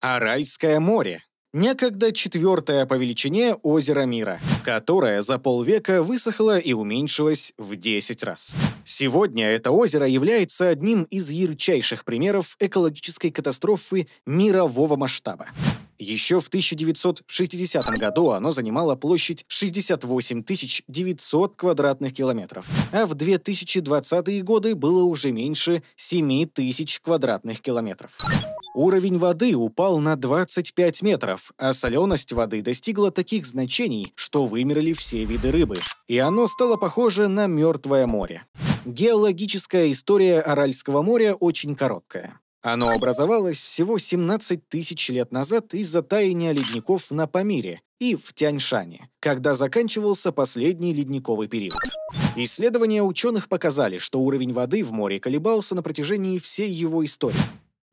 Аральское море. Некогда четвертое по величине озеро мира, которое за полвека высохло и уменьшилось в 10 раз. Сегодня это озеро является одним из ярчайших примеров экологической катастрофы мирового масштаба. Еще в 1960 году оно занимало площадь 68 900 квадратных километров, а в 2020 годы было уже меньше 7 тысяч квадратных километров. Уровень воды упал на 25 метров, а соленость воды достигла таких значений, что вымерли все виды рыбы. И оно стало похоже на мертвое море. Геологическая история Аральского моря очень короткая. Оно образовалось всего 17 тысяч лет назад из-за таяния ледников на Памире и в Тяньшане, когда заканчивался последний ледниковый период. Исследования ученых показали, что уровень воды в море колебался на протяжении всей его истории.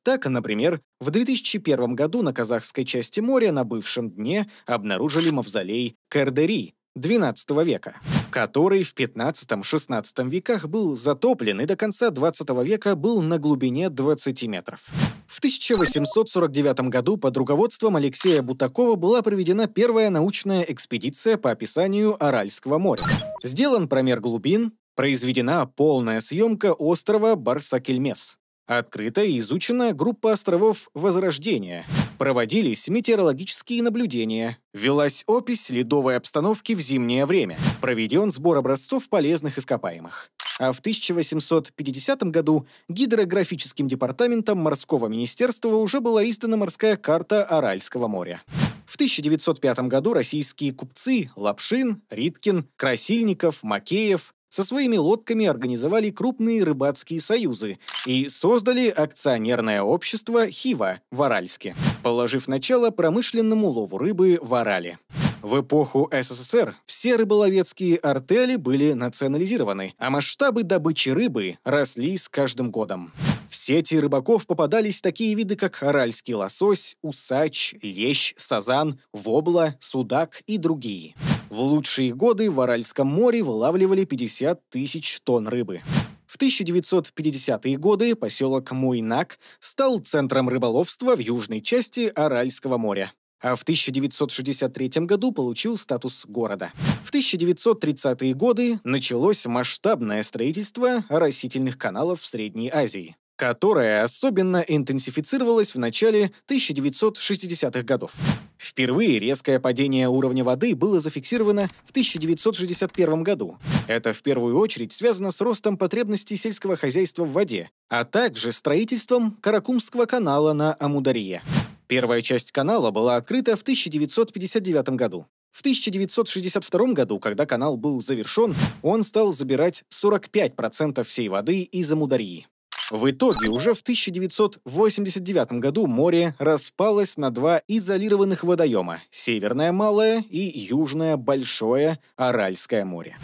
Так, например, в 2001 году на казахской части моря на бывшем дне обнаружили мавзолей Кердери XII века, который в 15-16 веках был затоплен и до конца XX века был на глубине 20 метров. В 1849 году под руководством Алексея Бутакова была проведена первая научная экспедиция по описанию Аральского моря. Сделан промер глубин, произведена полная съемка острова Барсакельмес. Открытая и изучена группа островов Возрождения. Проводились метеорологические наблюдения. Велась опись ледовой обстановки в зимнее время. Проведен сбор образцов полезных ископаемых. А в 1850 году гидрографическим департаментом морского министерства уже была издана морская карта Аральского моря. В 1905 году российские купцы Лапшин, Риткин, Красильников, Макеев со своими лодками организовали крупные рыбацкие союзы и создали акционерное общество «Хива» в Аральске, положив начало промышленному лову рыбы в Арале. В эпоху СССР все рыболовецкие артели были национализированы, а масштабы добычи рыбы росли с каждым годом. В сети рыбаков попадались такие виды, как аральский лосось, усач, лещ, сазан, вобла, судак и другие. В лучшие годы в Аральском море вылавливали 50 тысяч тонн рыбы. В 1950-е годы поселок Муйнак стал центром рыболовства в южной части Аральского моря а в 1963 году получил статус города. В 1930-е годы началось масштабное строительство оросительных каналов в Средней Азии которая особенно интенсифицировалась в начале 1960-х годов. Впервые резкое падение уровня воды было зафиксировано в 1961 году. Это в первую очередь связано с ростом потребностей сельского хозяйства в воде, а также строительством Каракумского канала на Амударье. Первая часть канала была открыта в 1959 году. В 1962 году, когда канал был завершен, он стал забирать 45% всей воды из Амударьи. В итоге уже в 1989 году море распалось на два изолированных водоема – Северное Малое и Южное Большое Аральское море.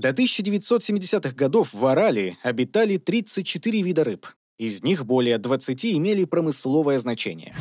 До 1970-х годов в Арале обитали 34 вида рыб. Из них более 20 имели промысловое значение.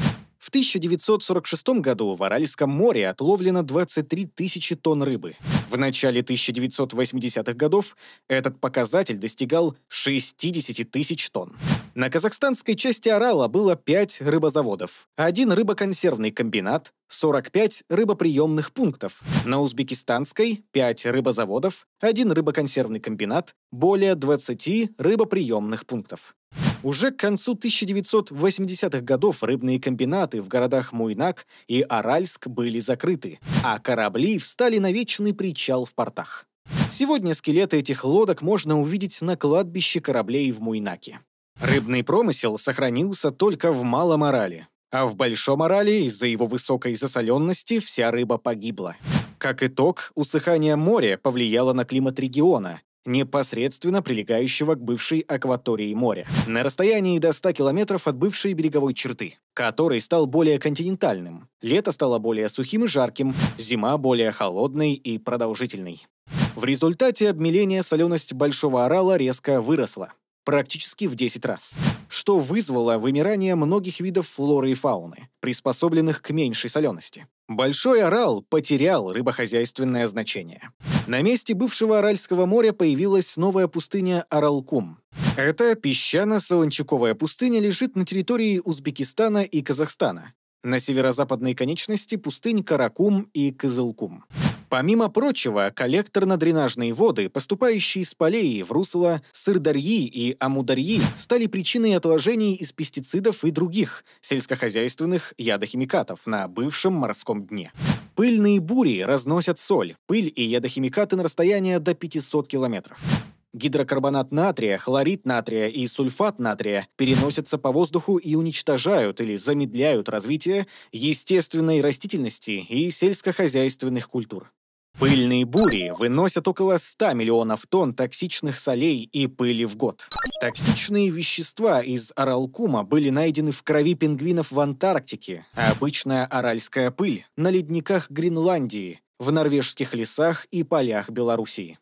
В 1946 году в Аральском море отловлено 23 тысячи тонн рыбы. В начале 1980-х годов этот показатель достигал 60 тысяч тонн. На казахстанской части Арала было 5 рыбозаводов, один рыбоконсервный комбинат, 45 рыбоприемных пунктов. На узбекистанской 5 рыбозаводов, 1 рыбоконсервный комбинат, более 20 рыбоприемных пунктов. Уже к концу 1980-х годов рыбные комбинаты в городах Муйнак и Аральск были закрыты, а корабли встали на вечный причал в портах. Сегодня скелеты этих лодок можно увидеть на кладбище кораблей в Муйнаке. Рыбный промысел сохранился только в Малом Арале, а в Большом Арале из-за его высокой засоленности вся рыба погибла. Как итог, усыхание моря повлияло на климат региона, непосредственно прилегающего к бывшей акватории моря, на расстоянии до 100 километров от бывшей береговой черты, который стал более континентальным. Лето стало более сухим и жарким, зима более холодной и продолжительной. В результате обмеления соленость Большого Орала резко выросла, практически в 10 раз, что вызвало вымирание многих видов флоры и фауны, приспособленных к меньшей солености. Большой Орал потерял рыбохозяйственное значение. На месте бывшего Аральского моря появилась новая пустыня Аралкум. Эта песчано-солончаковая пустыня лежит на территории Узбекистана и Казахстана, на северо-западной конечности пустынь Каракум и Кызылкум. Помимо прочего, коллекторно-дренажные воды, поступающие с полей в русло Сырдарьи и Амударьи, стали причиной отложений из пестицидов и других сельскохозяйственных ядохимикатов на бывшем морском дне. Пыльные бури разносят соль, пыль и ядохимикаты на расстояние до 500 километров. Гидрокарбонат натрия, хлорид натрия и сульфат натрия переносятся по воздуху и уничтожают или замедляют развитие естественной растительности и сельскохозяйственных культур. Пыльные бури выносят около 100 миллионов тонн токсичных солей и пыли в год. Токсичные вещества из оралкума были найдены в крови пингвинов в Антарктике, а обычная оральская пыль – на ледниках Гренландии, в норвежских лесах и полях Белоруссии.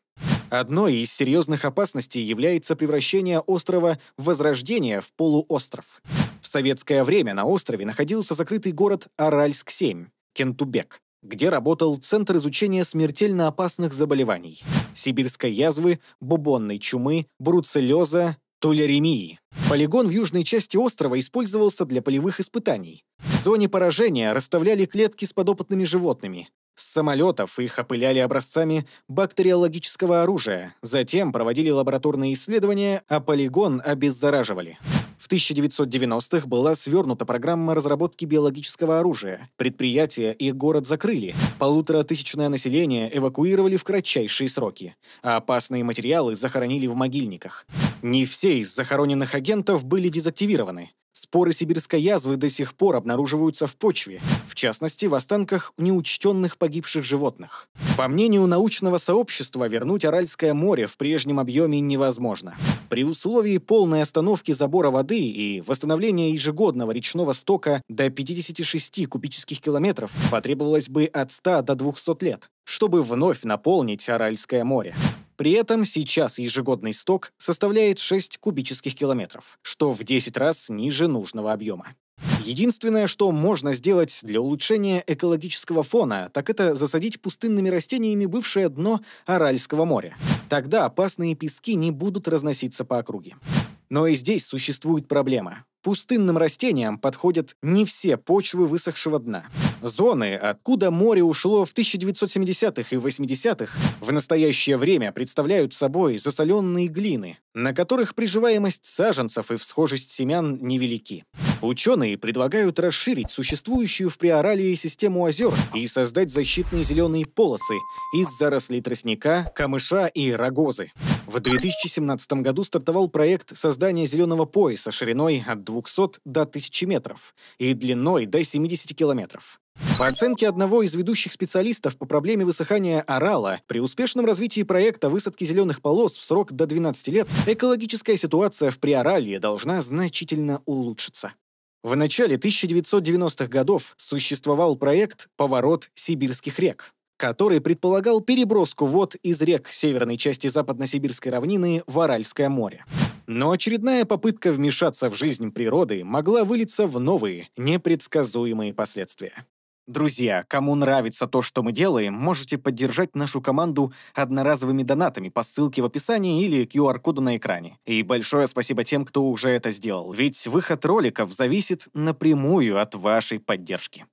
Одной из серьезных опасностей является превращение острова Возрождения в полуостров. В советское время на острове находился закрытый город Аральск-7, Кентубек, где работал Центр изучения смертельно опасных заболеваний – сибирской язвы, бубонной чумы, бруцеллеза, тулеремии. Полигон в южной части острова использовался для полевых испытаний. В зоне поражения расставляли клетки с подопытными животными. С самолетов их опыляли образцами бактериологического оружия, затем проводили лабораторные исследования, а полигон обеззараживали. В 1990-х была свернута программа разработки биологического оружия. Предприятия и город закрыли. Полуторатысячное население эвакуировали в кратчайшие сроки, а опасные материалы захоронили в могильниках. Не все из захороненных агентов были дезактивированы. Споры сибирской язвы до сих пор обнаруживаются в почве, в частности, в останках неучтенных погибших животных. По мнению научного сообщества, вернуть Аральское море в прежнем объеме невозможно. При условии полной остановки забора воды и восстановления ежегодного речного стока до 56 кубических километров потребовалось бы от 100 до 200 лет, чтобы вновь наполнить Аральское море. При этом сейчас ежегодный сток составляет 6 кубических километров, что в 10 раз ниже нужного объема. Единственное, что можно сделать для улучшения экологического фона, так это засадить пустынными растениями бывшее дно Аральского моря. Тогда опасные пески не будут разноситься по округе. Но и здесь существует проблема пустынным растениям подходят не все почвы высохшего дна. Зоны, откуда море ушло в 1970-х и 80-х, в настоящее время представляют собой засоленные глины, на которых приживаемость саженцев и всхожесть семян невелики. Ученые предлагают расширить существующую в Приоралии систему озер и создать защитные зеленые полосы из зарослей тростника, камыша и рогозы. В 2017 году стартовал проект создания зеленого пояса шириной от 200 до 1000 метров и длиной до 70 километров. По оценке одного из ведущих специалистов по проблеме высыхания орала, при успешном развитии проекта высадки зеленых полос в срок до 12 лет экологическая ситуация в Приоралье должна значительно улучшиться. В начале 1990-х годов существовал проект «Поворот сибирских рек», который предполагал переброску вод из рек северной части Западносибирской равнины в Аральское море. Но очередная попытка вмешаться в жизнь природы могла вылиться в новые, непредсказуемые последствия. Друзья, кому нравится то, что мы делаем, можете поддержать нашу команду одноразовыми донатами по ссылке в описании или QR-коду на экране. И большое спасибо тем, кто уже это сделал, ведь выход роликов зависит напрямую от вашей поддержки.